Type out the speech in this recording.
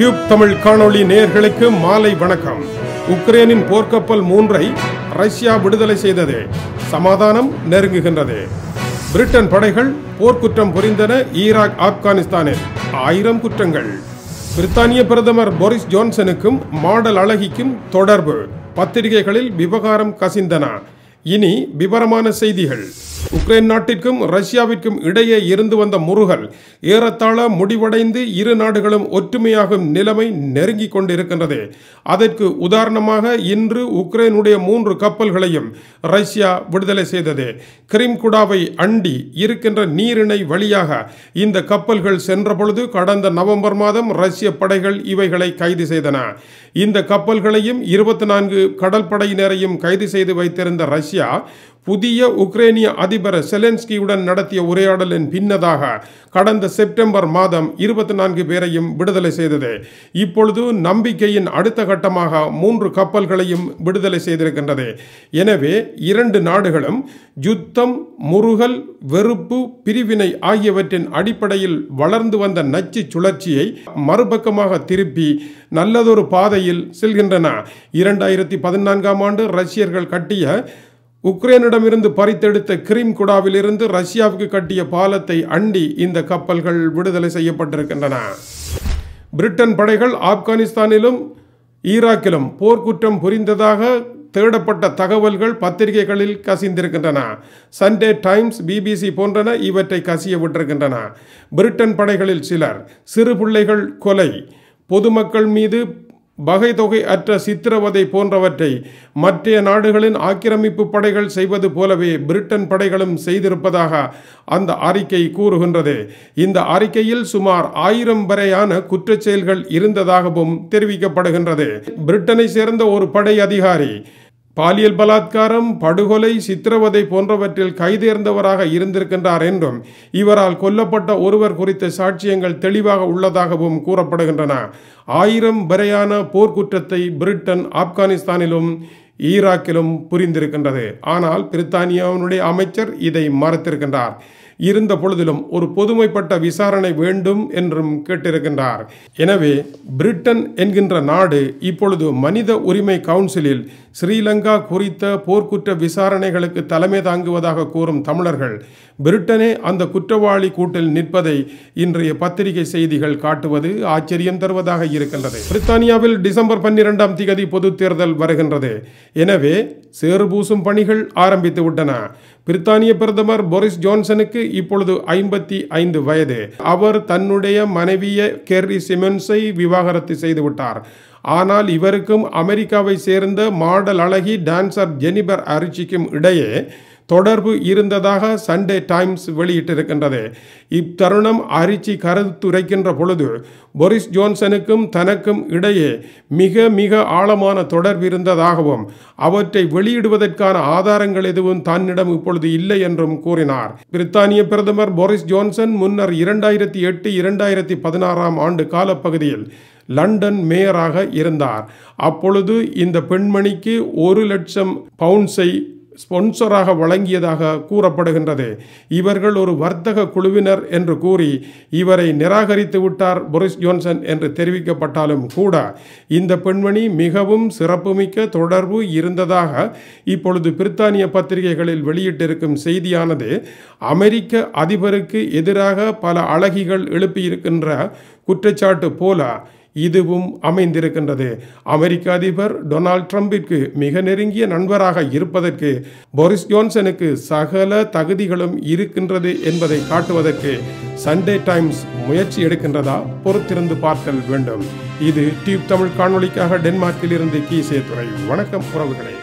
tube Tamil காணொளி நேயர்களுக்கு மாலை வணக்கம் உக்ரைனின் போர்க்கப்பல் மூன்றை ரஷ்யா விடுதலை செய்தது சமாதானம் நெருங்குகின்றது பிரிட்டன் படைகள் போர்க்குற்றம் புரிந்தன ஈராக் ஆப்கானிஸ்தானில் ஆயிரம் குற்றங்கள் பிரித்தானிய பிரதமர் போரிஸ் ஜான்சனுக்கும் மாடல் அழகிக்கும் தொடர்பு பத்திரிகைகளில் விவகாரம் கசிந்தன இனி விவரமான செய்திகள் உக்ரைன் நாட்டிற்கும் ரஷ்யாவிற்கும் இடையே இருந்து வந்த முருகல் ஏறத்தாழ முடிவடைந்து இரு நாடுகளும் ஒற்றுமையாகும் நிலைமை நெருங்கி கொண்டிருக்கின்றது அதற்கு உதாரணமாக இன்று உக்ரைனுடைய மூன்று கப்பல்களையும் ரஷ்யா விடுதலை செய்தது கிரிம்குடாவை அண்டி இருக்கின்ற நீரிணை வழியாக இந்த கப்பல்கள் சென்றபொழுது கடந்த நவம்பர் மாதம் ரஷ்ய படைகள் இவைகளை கைது செய்தன இந்த கப்பல்களையும் இருபத்தி நான்கு கடற்படையினரையும் கைது செய்து வைத்திருந்த ரஷ்யா புதிய உக்ரேனிய அதிபர் செலென்ஸ்கியுடன் நடத்திய உரையாடலின் பின்னதாக கடந்த செப்டம்பர் மாதம் இருபத்தி நான்கு பேரையும் விடுதலை செய்தது இப்பொழுது நம்பிக்கையின் அடுத்த கட்டமாக மூன்று கப்பல்களையும் விடுதலை செய்திருக்கின்றது எனவே இரண்டு நாடுகளும் யுத்தம் முருகல் வெறுப்பு பிரிவினை ஆகியவற்றின் அடிப்படையில் வளர்ந்து வந்த நச்சு சுழற்சியை மறுபக்கமாக திருப்பி நல்லதொரு பாதையில் செல்கின்றன இரண்டாயிரத்தி பதினான்காம் ஆண்டு ரஷ்யர்கள் கட்டிய உக்ரைனிடமிருந்து பறித்தெடுத்த கிரீம் குடாவிலிருந்து ரஷ்யாவுக்கு கட்டிய பாலத்தை அண்டி இந்த கப்பல்கள் விடுதலை செய்யப்பட்டிருக்கின்றன பிரிட்டன் படைகள் ஆப்கானிஸ்தானிலும் ஈராக்கிலும் போர்க்குற்றம் புரிந்ததாக தேடப்பட்ட தகவல்கள் பத்திரிகைகளில் கசிந்திருக்கின்றன சண்டே டைம்ஸ் பிபிசி போன்றன இவற்றை கசிய விட்டிருக்கின்றன பிரிட்டன் படைகளில் சிலர் சிறு பிள்ளைகள் கொலை பொதுமக்கள் மீது வகை தொகை அற்ற சித்திரவதை போன்றவற்றை மற்ற நாடுகளின் ஆக்கிரமிப்பு படைகள் செய்வது போலவே பிரிட்டன் படைகளும் செய்திருப்பதாக அந்த அறிக்கை கூறுகின்றது இந்த அறிக்கையில் சுமார் ஆயிரம் வரையான குற்றச்செயல்கள் இருந்ததாகவும் தெரிவிக்கப்படுகின்றது பிரிட்டனை சேர்ந்த ஒரு படை அதிகாரி பாலியல் பலாத்காரம் படுகொலை சித்திரவதை போன்றவற்றில் கைதேர்ந்தவராக இருந்திருக்கின்றார் என்றும் இவரால் கொல்லப்பட்ட ஒருவர் குறித்த சாட்சியங்கள் தெளிவாக உள்ளதாகவும் கூறப்படுகின்றன ஆயிரம் வரையான போர்க்குற்றத்தை பிரிட்டன் ஆப்கானிஸ்தானிலும் ஈராக்கிலும் புரிந்திருக்கின்றது ஆனால் பிரித்தானியாவினுடைய அமைச்சர் இதை மறுத்திருக்கின்றார் இருந்த பொழுதிலும் ஒரு பொதுமைப்பட்ட விசாரணை வேண்டும் என்றும் கேட்டிருக்கின்றார் எனவே பிரிட்டன் என்கின்ற நாடு இப்பொழுது மனித உரிமை கவுன்சிலில் ஸ்ரீலங்கா குறித்த போர்க்குற்ற விசாரணைகளுக்கு தலைமை தாங்குவதாக கூறும் தமிழர்கள் பிரிட்டனே அந்த குற்றவாளி கூட்டில் நிற்பதை இன்றைய பத்திரிகை செய்திகள் காட்டுவது ஆச்சரியம் தருவதாக இருக்கின்றது பிரித்தானியாவில் டிசம்பர் பன்னிரெண்டாம் திகதி பொது தேர்தல் வருகின்றது எனவே சேறுபூசும் பணிகள் ஆரம்பித்து விட்டன பிரித்தானிய பிரதமர் போரிஸ் ஜான்சனுக்கு இப்பொழுது ஐம்பத்தி ஐந்து வயது அவர் தன்னுடைய மனைவிய கெர்ரி சிமென்ஸை விவாகரத்து செய்துவிட்டார் ஆனால் இவருக்கும் அமெரிக்காவை சேர்ந்த மாடல் அழகி டான்சர் ஜெனிபர் அரிச்சிக்கும் இடையே தொடர்பு இருந்ததாக சண்டே டைம்ஸ் வெளியிட்டிருக்கின்றது இத்தருணம் அரிச்சி கருத்துரைக்கின்ற பொழுது பொரிஸ் ஜோன்சனுக்கும் தனக்கும் இடையே மிக மிக ஆழமான தொடர்பு இருந்ததாகவும் அவற்றை வெளியிடுவதற்கான ஆதாரங்கள் எதுவும் தன்னிடம் இப்பொழுது இல்லை என்றும் கூறினார் பிரித்தானிய பிரதமர் பொரிஸ் ஜோன்சன் முன்னர் இரண்டாயிரத்தி எட்டு இரண்டாயிரத்தி பதினாறாம் ஆண்டு காலப்பகுதியில் லண்டன் மேயராக இருந்தார் அப்பொழுது இந்த பெண்மணிக்கு ஒரு லட்சம் பவுண்ட்ஸை ஸ்பான்சராக வழங்கியதாக கூறப்படுகின்றது இவர்கள் ஒரு வர்த்தக குழுவினர் என்று கூறி இவரை நிராகரித்து விட்டார் பொரிஸ் ஜோன்சன் என்று தெரிவிக்கப்பட்டாலும் கூட இந்த பெண்மணி மிகவும் சிறப்புமிக்க தொடர்பு இருந்ததாக இப்பொழுது பிரித்தானிய பத்திரிகைகளில் வெளியிட்டிருக்கும் செய்தியானது அமெரிக்க அதிபருக்கு எதிராக பல அழகிகள் எழுப்பியிருக்கின்ற குற்றச்சாட்டு போல இதுவும் அமைந்திருக்கின்றது அமெரிக்க அதிபர் டொனால்ட் ட்ரம்பிற்கு மிக நெருங்கிய நண்பராக இருப்பதற்கு போரிஸ் ஜோன்சனுக்கு சகல தகுதிகளும் இருக்கின்றது என்பதை காட்டுவதற்கு சண்டே டைம்ஸ் முயற்சி எடுக்கின்றதா பொறுத்திருந்து பார்த்தல் வேண்டும் இது டியூப் தமிழ் காணொலிக்காக டென்மார்க்கில் இருந்து கீசே துறை வணக்கம் உறவுகளே